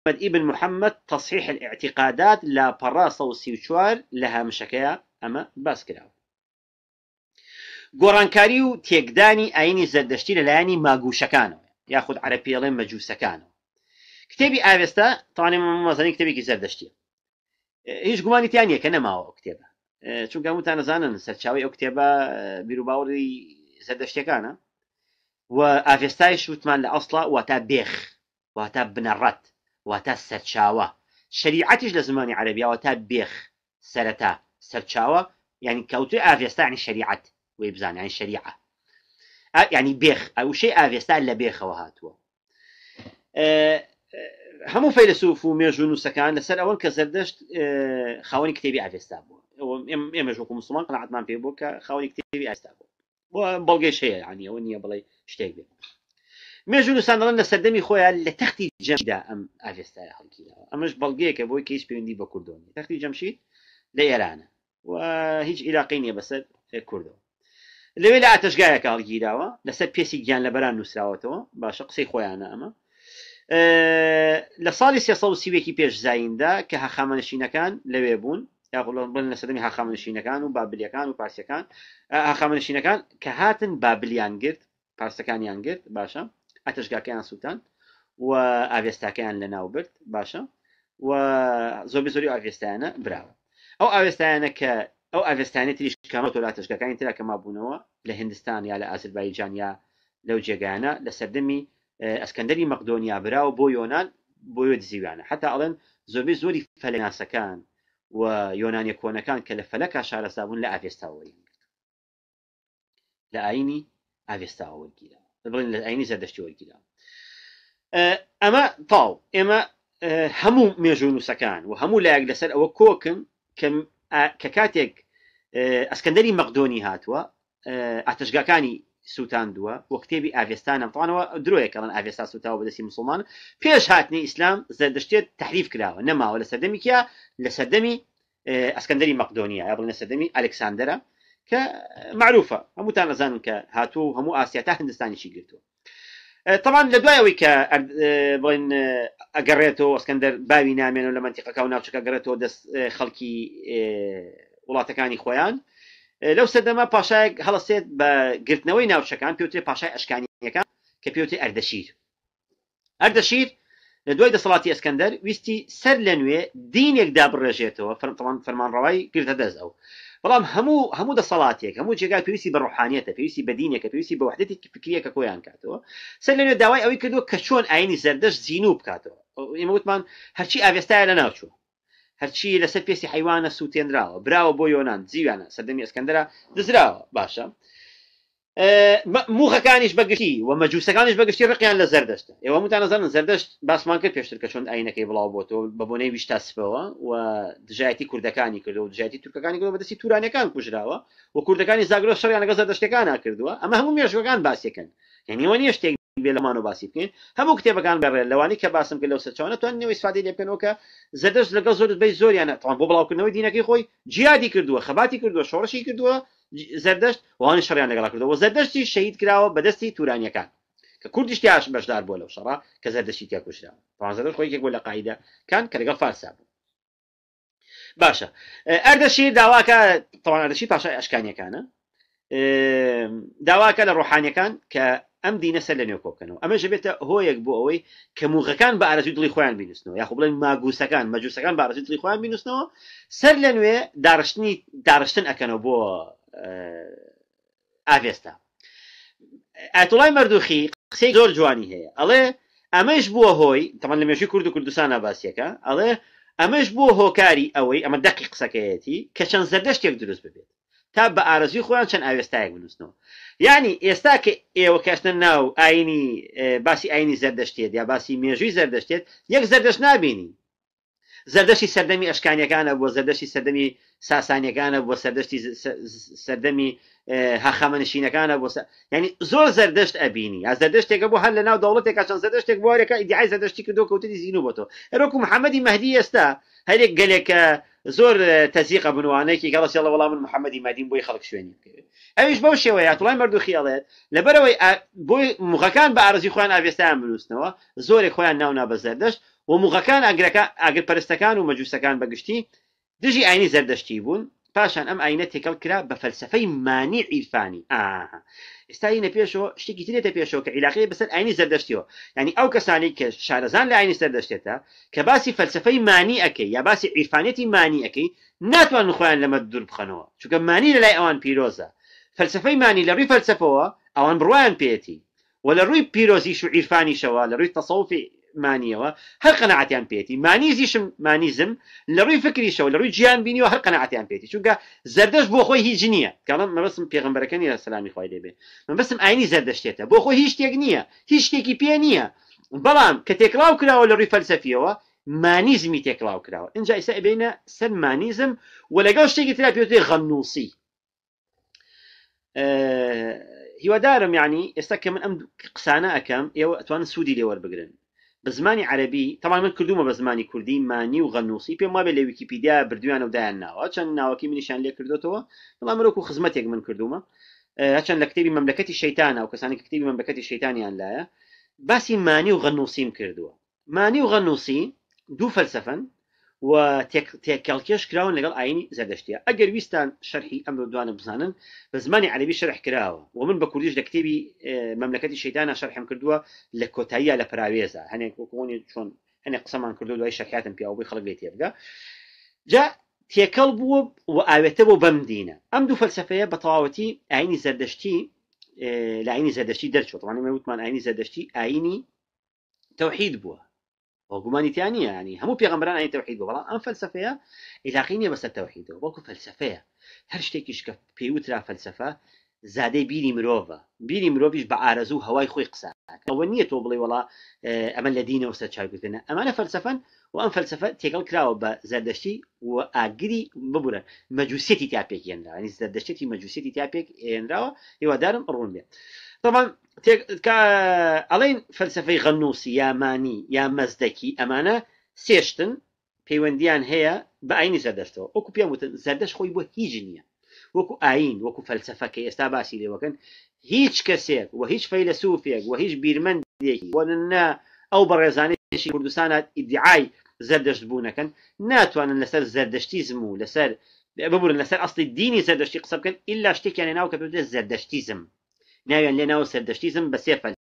محمد ئیبن محەممەد تەسیح اعتقادات لا پەڕاستە و سیچوار لە هەمشەکەیە ئەمە باس کراوە گۆڕانکاری و تێکدانی ئاینی زەردەشتی لەلایانی ماگوشەکانەوە یاخود عرەپیڵێن مەجووسەکانەوە کتێبی ئاوێستە توانێ مەزانی کتێبێکی زەردەشتیە هیچ گومانی تیانە کە نەماوە کتێبە چونکە وتان نەزانن سەرچاوی ئەو کتێبە بیرروباوەڕی زەردەشتەکانە و ئافێستای شوتمان لە ئەسڵا واتا بێخ واتا بنەڕەت واتا سرچاوا شریعتش لزمانی عربیه واتا بیخ سرتا سرچاوا يعني كوتو آفيستا يعني شريعة ويبزان يعني شريعة يعني بيخ أو شيء آفيستا إلا بيخ وهاتوا أه همو فيلسوف وميجو نوسكان لسر أول كزردشت أه خواني كتابي آفيستا بو يم يجوكم مسلمان قناعات مان في بوكا خواني كتابي آفيستا بو بلغي شيء يعني وني بلاي شتيك بيه مێژون و ساندەڵەن لە سەردەمی خۆیان لە تەختی جەمدا ئەم ئاڤێستای هەڵکیەوە ئەمەش بەڵگەیەکە بۆی کەیس پەیوەندی بە کوردۆنی تەختی جەمشید لە ئێرانە و هیچ عیراقی نیە بەسەر کوردەوە لەوێ لە ئاتەشگایە کاڵگیراوە لەسەر پێسی گیان لە بەران نووسراوەتەوە باشە قسەی خۆیانە ئەمە لە ساڵی سێسەوسیوێکی پێش زایندا کە هەخامەنشینەکان لەوێ بوون یاڵبن لە سەدەمی هاخامنشینەکان و بابلیەکان و پارسیەکان هاخامنشینەکان کە هاتن بابلیان گرت پارسەکانیان گرت باشە ئاتشگاکەیان سووتان و ئاوێستاکەیان لە ناو برد باشە و زۆر زۆری ئاوێستانە براوە ئەو ئاوێستانە کە ئەو ئاوێستانی تریش کامەوە تۆلاتشگەکانی تررا کە مابوونەوە لە هندستان یا لە ئازربایجان یا لەو جێگانە لە سەردەمی ئەسکەندەری مەقدۆنیا براوە بۆ یۆناان بۆ یۆ دزیوانە حتا ئەڵێن زۆربەی زۆری فەلەناسەکان و یۆنانیە کۆنەکان کە لە فەلەکە شارەسابوون لە ئاوێستاوەری لە ئاینی ئاوێستاوەگیرە بڵین لە ئاینی اما گیرا ئەمە تاو ئێمە هەموو مێژوون نووسەکان و هەموو لایەک لەسەر ئەوە کۆکن کە کاتێک ئەسکەندەری مەقدۆنی دوا وكتبي سووتاندووە طبعا هو دروي توانەوە درۆیەکەڵن ئاڤێستا وبدا بەدەسی مسلمان بيش هاتني اسلام زەردەشتێت تحریف کراوە نەماوە لە سەردەمی کیا لە آه، سەردەمی ئەسکەندەری مەقدۆنیە یا بڵ لە سەردەمی کە معروفە هەموو تا نەزانن کە هاتووە و هەموو ئاسیا تا هندستانیشی گرتووە تەوان لە دوایەوەی کە بڵین ئەگەڕێتەوە ئەسکەندەر باوی نامێنەوە لە منتیقەکە و ناوچەکە گەڕێتەوە دەست خەڵکی وڵاتەکانی خۆیان لەو سەردەما پاشایەک هەڵەسێت بە گرتنەوەی ناوچەکان پێوتێ پاشای ئەشکانیەکان کە پێوتێ ئەردەشیر ئەردەشیر لە دوای دەسەڵاتی ئەسکەندەر ویستی سەر لە نوێ دینێک دابڕێژێتەوە فەرمان فەرمانڕەوای گرتە دەست ئەو بەڵام هەموو هەموو دەسەڵاتێک هەموو جێگا پێویستی بە ڕحانیەتە پێویستی بە دینێکە پێویستی بە وحدەتی فکریەکە کۆیان کاتەوە سەر لەنوێ داوای ئەوەی کردو کە چۆن ئاینی زەردەش زیین و بکاتەوە ئێمە وتمان هەرچی ئاوێستایە لە ناوچوو هەرچی لەسەر پێسی حیوانە سووتێنراوە براوە بۆ یۆناان جیوانە سەردەمی ئەسکەندرا دزراوە باشە. موخەکانیش بەگشتی و مەجووسەکانیش بەگشتی ڕقیان لە زەردەشتە ئێوە متانەزانن زەردەشت باسمان کرد پێشتر کە چۆن ئاینەکەی بڵاو بۆتەوە بە بۆنەی ویش تاسپەوە و دژایەتی کوردەکانی کردو و دژایەتی تورکەکانی کرد بەدەستی تورانەکان کوژراوە و کوردەکانی زاگرۆ شەڕیانەکە زەردەشتەکان ناکردووە ئەمە هەموو مێژوەکان باسیەکەن یعنیوە نیە شتێک بێ لەمان و باسی بکەین هەموو کتێبەکان بەڕێ لەوانی کە باسم کرد لەو سەچوانە توان نوێ سفادی لێ بکەنەوە کە زەدەشت لەگە زۆر بەی زۆریانە توان بۆ بڵاوکردنەوەی دینەکەی خۆی جیادی کردووە خەباتی کردووە شۆڕشی کردووە زەردەشت وانی شەڕیان لەگەڵا کردەوە زەردەشتی شەید کراوە بەدەستی تورانیەکان کە کوردیشتیاش بەشدار بووە لەو شەڕا کە زەردەشتی تیا کوشرا پازەر خۆیەک بۆ لە قاعدە کان کە لەگەڵ فارسا بوو باشە ئەردەشی داواکە تەوانەشی پاشا ئەشکانیەکانە داواکە لە ڕۆحانیەکان کە ئەم دینەسەر لە نێوکۆکەنەوە ئەمە ژبێتە هۆیەک بۆ ئەوەی کەموغەکان بە ئارزوی دڵی خۆیان بینوسنەوە یاخ بڵێن ماگووسەکان مەجووسەکان بارزی دڵی خۆیان بینوسنەوە سەر لە نوێ داشتنی داشتن ئەەکەنەوە بۆ ئاڤێستا ئەتوڵای مردوخی قسەی زۆر جوانی هەیە ئەڵێ ئەمەش بووە هۆی تەمان لە مێژی کورد و کوردستانە باسیەکە ئەڵێ ئەمەش بووە هۆکاری ئەوەی ئەمە دەقی قسەکەیەتی کە چەند زەردەشتێک دروست ببێت تا بە ئارزوی خۆیان چەند ئاوێستایەک بنووسنەوە یعنی ئێستا کە ئێوە کەشتە ناو ئاینی باسی ئاینی زەردەشتێت یا باسی مێژوی زەردەشتێت یەک زەردەشت نابینی زەردەشی سەردەمی ئەشکانیەکانە بۆ زەردەشی سەردەمی ساسانیەکانە بۆ سەردەشتی سەردەمی هەخەمەنشینەکانە بۆ ینی زۆر زەردەشت ئەبینی یا زەردەشتێکە بۆ هەر لە ناو دەوڵەتێکا چەند زەردەشتێک بۆرێکە ئیدعای زەردەشتی کردو کەوتنی زین و بۆ تۆ هەرۆکو محەممەدی مەهدی ئێستا هەرێک گەلێکە زۆر تەزیقە بنوانێکی گەڵسیڵە وەڵام من محەممەدی مادیم بۆی خەڵک شوێنی ئەویش بەو شێوەیە توڵای مردوو خیاڵێت لەبەرەوەی بۆی مغەکان بە ئارزی خۆیان ئاوێستیان بنووسنەوە زۆرێک خۆیان ناونا بە زەردەشت و موقەکان ئاگرەکە ئاگر پەرستەکان و مەجووسەکان بەگشتی دژی ئاینی زەردەشتی بوون پاشان ئەم ئاینە تێکەڵ کرا بە فەلسفەی مانی عیرفانی ئێستاینە پێشەوە شتێکی ترێتە پێشەوە کە عیلاقی بەسەر ئاینی زەردەشتیەوە ینی ئەو کەسانی کە شارەزان لە ئاینی سەردەشتێتە کە باسی فەلسفەی مانی ئەەکەی یا باسی عیرفانێتی مانی ئەەکەی ناتوان خۆیان لەمە دوور بخەنەوە چونکە مانی لەلای ئەوان پیرۆزە فەلسفەی مانی لە ڕووی فەلسفەوە ئەوان بڕوایان پێێتی وە لە ڕووی پیرۆزیش و عیرفانیشەوە لە ڕووی تەسەوفی مانیەوە هەر قەنەعاتیان پێێتی مانی زیشم مانیزم لە ڕووی فکریشەوە لە ڕووی گیان بینیەوە هەر قەنەعاتیان پێێتی چونکە زەردەش بۆ خۆی هیچ نییە کاڵم مەبسم پێغمبەرەکەنی لە سلامی خۆی دەبێ من بسم ئاینی زەردەشتێتە بۆ خۆی هیچ شتێک نییە هیچ شتێکی پێ نییە بەڵام کە تێکلااو کراوە لە ڕووی فەلسەفیەوە مانیزمی تێکلااو کراوە اینجا ئیسا بینە سەر مانیزم و لەگەڵ شتێکی ترا پێوتێ غەمنووسی هیوادارم یعنی ئێستا کە من ئەم قسانە ئەەکەم ئێوە ئەتوان سوودی لێوەربگرن بە زمانی عەربی تەمان من کردومە بە زمانی کوردی مانی و غەنووسی پێم وابێ لە ویکیپیدیا بردویان ودایان ناوە چەند ناوەکی منیشان لێ کردوتەوە بەڵام مرۆک و خزمەتێک من کردومە هەچەند لە کتێبی مەملەکەتی شەیتانە و کەسانی کتێبی مەملەکەتی شەیتانیان لایە باسی مانی و غەنووسیم کردووە مانی و غەنووسی دوو فەلسەفەن و تێکەڵکێش کراون لەگەڵ ئاینی زەردەشتە ئەگەر ویستان شەرحی ئەم دوانە بزانن بە زمانی عەربی شەرح کراوە و من بە کوردیش لە کتێبی مەملەکەتی شەیدانە شەرحم کردووە لە کۆتاییە لە پراوێزە هەنێک کۆنی چۆن هەنێک قسەمان کردو دوای شەکاتم پیاوەی خەڵک لێ تێبگە جا تێکەڵ بووە و ئاوێتە بۆ بەم دینە ئەم دوو فەلسفەیە بە تەواوەتی ئاینی زەردەشتی لە عینی زەردەشتی دەرچوتوانانی وتمان ئاینی زەردەشتی ئاینی تەوحید بووە وقمانيتيان يعني, يعني همو في غمران عن يعني التوحيد بلا ام فلسفه إلى علاقينيه بس التوحيد وكو فلسفه هر شتێکیش کە پێوترا فەلسفە زادەی بیری مرۆڤە بیری مرۆڤش بە ئارەزوو هەوای خۆی قسە ئەوە نییە تۆ ولا وڵا ئەمە لە دینەوە سەر أما ئەمانە فەلسفەن و ئەم فەلسفە تێگەڵ کراوە بە زەردەشتی و ئاگری ببورە مەجووسێتی تاپێک هێنراوە نی زەردەشتێتی مەجووسێتی تاپێک هێنراوە هیوادارم ڕوون بێت. طبعا كا الين فلسفه غنوس ياماني يا مزدكي امانه سيشتن بيونديان هي بعيني زدرتو اوكو بيا متن زدش خوي بو هيجنيا وكو عين وكو فلسفه كي استا باسي لي هيج كسير وهيج فيلسوفيا وهيج بيرمن ديكي ولنا او برزاني شي كردستان ادعاي زدش بونا كن ناتو انا لسر زدشتيزمو لسر ببر لسر اصلي الديني زدشتي قصب كن الا شتي كان ناو كبدا زدشتيزم ناویان لێ ناوە سەردەشتیزم بە سێ فەن